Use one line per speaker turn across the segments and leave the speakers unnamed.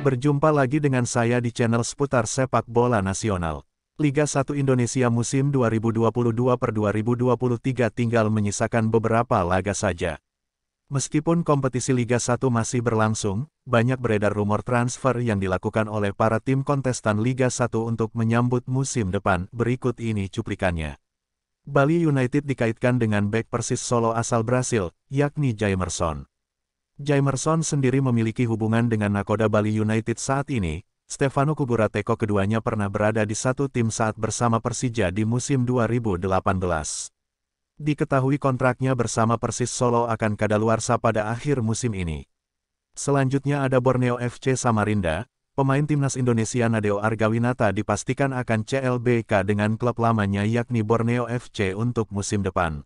Berjumpa lagi dengan saya di channel seputar sepak bola nasional. Liga 1 Indonesia musim 2022-2023 tinggal menyisakan beberapa laga saja. Meskipun kompetisi Liga 1 masih berlangsung, banyak beredar rumor transfer yang dilakukan oleh para tim kontestan Liga 1 untuk menyambut musim depan, berikut ini cuplikannya. Bali United dikaitkan dengan bek Persis Solo asal Brasil, yakni Jaimerson. Jaimerson sendiri memiliki hubungan dengan nakoda Bali United saat ini, Stefano Teko keduanya pernah berada di satu tim saat bersama Persija di musim 2018. Diketahui kontraknya bersama Persis Solo akan kadaluarsa pada akhir musim ini. Selanjutnya ada Borneo FC Samarinda, pemain timnas Indonesia Nadeo Argawinata dipastikan akan CLBK dengan klub lamanya yakni Borneo FC untuk musim depan.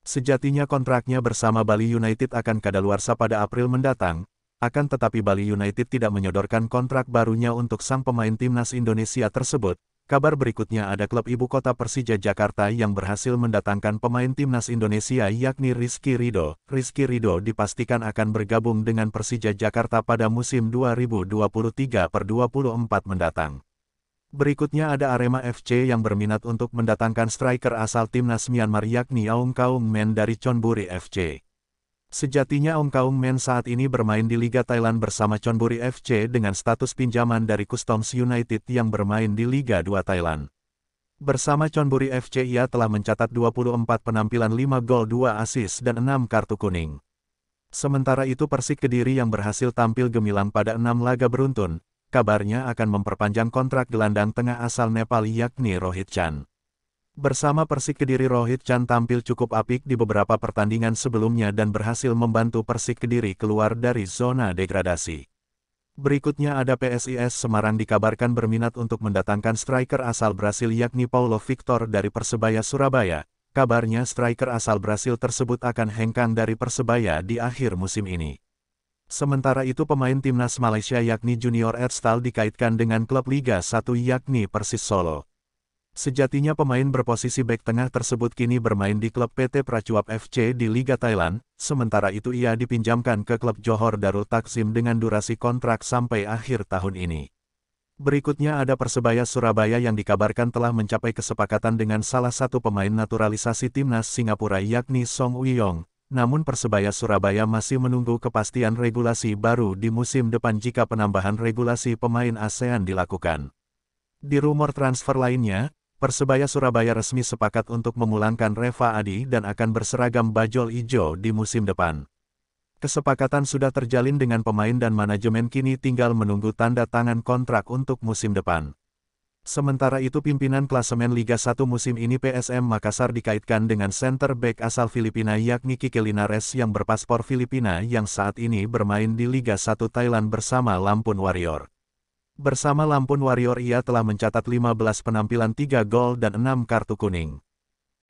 Sejatinya kontraknya bersama Bali United akan kadaluarsa pada April mendatang, akan tetapi Bali United tidak menyodorkan kontrak barunya untuk sang pemain timnas Indonesia tersebut. Kabar berikutnya ada klub ibu kota Persija Jakarta yang berhasil mendatangkan pemain timnas Indonesia yakni Rizky Rido. Rizky Rido dipastikan akan bergabung dengan Persija Jakarta pada musim 2023 24 mendatang. Berikutnya ada Arema FC yang berminat untuk mendatangkan striker asal timnas Myanmar yakni Aung Kaung Men dari Chonburi FC. Sejatinya Aung Kaung Men saat ini bermain di Liga Thailand bersama Chonburi FC dengan status pinjaman dari Customs United yang bermain di Liga 2 Thailand. Bersama Chonburi FC ia telah mencatat 24 penampilan 5 gol 2 asis dan 6 kartu kuning. Sementara itu Persik Kediri yang berhasil tampil gemilang pada enam laga beruntun, kabarnya akan memperpanjang kontrak gelandang tengah asal Nepal yakni Rohit Chan. Bersama Persik Kediri Rohit Chan tampil cukup apik di beberapa pertandingan sebelumnya dan berhasil membantu Persik Kediri keluar dari zona degradasi. Berikutnya ada PSIS Semarang dikabarkan berminat untuk mendatangkan striker asal Brasil yakni Paulo Victor dari Persebaya Surabaya. Kabarnya striker asal Brasil tersebut akan hengkang dari Persebaya di akhir musim ini. Sementara itu pemain timnas Malaysia yakni Junior Erstal dikaitkan dengan klub Liga 1 yakni Persis Solo. Sejatinya pemain berposisi bek tengah tersebut kini bermain di klub PT Pracuap FC di Liga Thailand, sementara itu ia dipinjamkan ke klub Johor Darul Taksim dengan durasi kontrak sampai akhir tahun ini. Berikutnya ada Persebaya Surabaya yang dikabarkan telah mencapai kesepakatan dengan salah satu pemain naturalisasi timnas Singapura yakni Song Uyong, namun Persebaya Surabaya masih menunggu kepastian regulasi baru di musim depan jika penambahan regulasi pemain ASEAN dilakukan. Di rumor transfer lainnya, Persebaya Surabaya resmi sepakat untuk memulangkan Reva Adi dan akan berseragam bajol ijo di musim depan. Kesepakatan sudah terjalin dengan pemain dan manajemen kini tinggal menunggu tanda tangan kontrak untuk musim depan. Sementara itu pimpinan klasemen Liga 1 musim ini PSM Makassar dikaitkan dengan center back asal Filipina yakni Kiki Linares yang berpaspor Filipina yang saat ini bermain di Liga 1 Thailand bersama Lampun Warrior. Bersama Lampun Warrior ia telah mencatat 15 penampilan 3 gol dan 6 kartu kuning.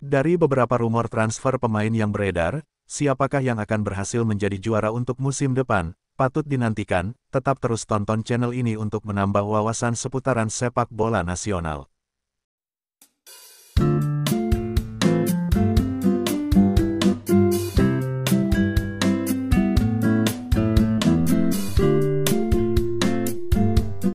Dari beberapa rumor transfer pemain yang beredar, siapakah yang akan berhasil menjadi juara untuk musim depan, patut dinantikan, tetap terus tonton channel ini untuk menambah wawasan seputaran sepak bola nasional.